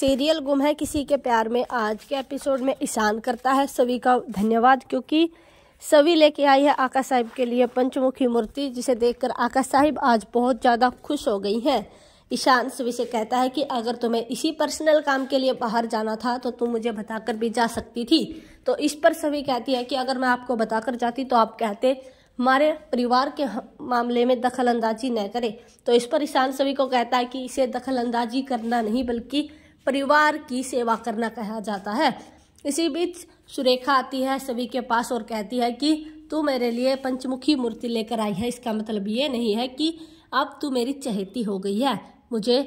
serial गुम है किसी के प्यार में आज के एपिसोड में ईशान करता है सभी का धन्यवाद क्योंकि सभी लेके आई है आका साहिब के लिए पंचमुखी मूर्ति जिसे देखकर आका साहिब आज बहुत ज़्यादा खुश हो गई हैं ईशान सभी से कहता है कि अगर तुम्हें इसी पर्सनल काम के लिए बाहर जाना था तो तुम मुझे बताकर भी जा सकती थी तो इस पर सभी कहती है कि अगर मैं आपको बताकर जाती तो आप कहते हमारे परिवार के मामले में दखल अंदाजी न करें तो इस पर ईशान सभी को कहता है कि इसे दखल अंदाजी करना नहीं बल्कि परिवार की सेवा करना कहा जाता है इसी बीच सुरेखा आती है सभी के पास और कहती है कि तू मेरे लिए पंचमुखी मूर्ति लेकर आई है इसका मतलब ये नहीं है कि अब तू मेरी चहेती हो गई है मुझे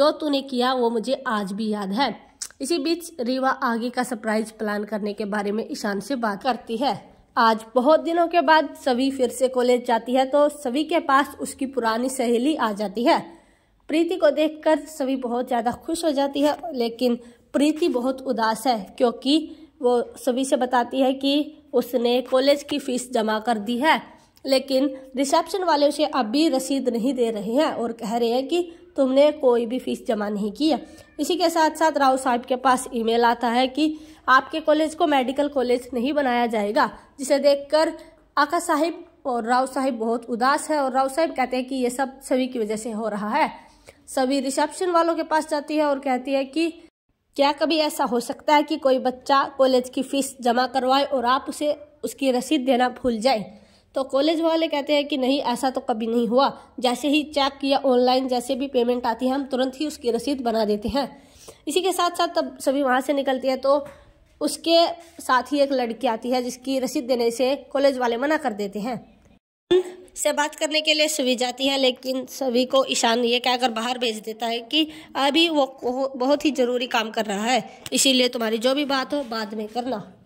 जो तूने किया वो मुझे आज भी याद है इसी बीच रीवा आगे का सरप्राइज प्लान करने के बारे में ईशान से बात करती है आज बहुत दिनों के बाद सभी फिर से कॉलेज जाती है तो सभी के पास उसकी पुरानी सहेली आ जाती है प्रीति को देखकर सभी बहुत ज़्यादा खुश हो जाती है लेकिन प्रीति बहुत उदास है क्योंकि वो सभी से बताती है कि उसने कॉलेज की फीस जमा कर दी है लेकिन रिसेप्शन वाले उसे अभी रसीद नहीं दे रहे हैं और कह रहे हैं कि तुमने कोई भी फीस जमा नहीं की है इसी के साथ साथ राव साहब के पास ईमेल आता है कि आपके कॉलेज को मेडिकल कॉलेज नहीं बनाया जाएगा जिसे देखकर आका साहिब और राव साहिब बहुत उदास है और राव साहिब कहते हैं कि ये सब सभी की वजह से हो रहा है सभी रिसेप्शन वालों के पास जाती है और कहती है कि क्या कभी ऐसा हो सकता है कि कोई बच्चा कॉलेज की फीस जमा करवाए और आप उसे उसकी रसीद देना भूल जाए तो कॉलेज वाले कहते हैं कि नहीं ऐसा तो कभी नहीं हुआ जैसे ही चेक किया ऑनलाइन जैसे भी पेमेंट आती है हम तुरंत ही उसकी रसीद बना देते हैं इसी के साथ साथ तब सभी वहाँ से निकलती है तो उसके साथ ही एक लड़की आती है जिसकी रसीद देने से कॉलेज वाले मना कर देते हैं से बात करने के लिए सुवी जाती है लेकिन सभी को ईशान ये कहकर बाहर भेज देता है कि अभी वो बहुत ही ज़रूरी काम कर रहा है इसीलिए तुम्हारी जो भी बात हो बाद में करना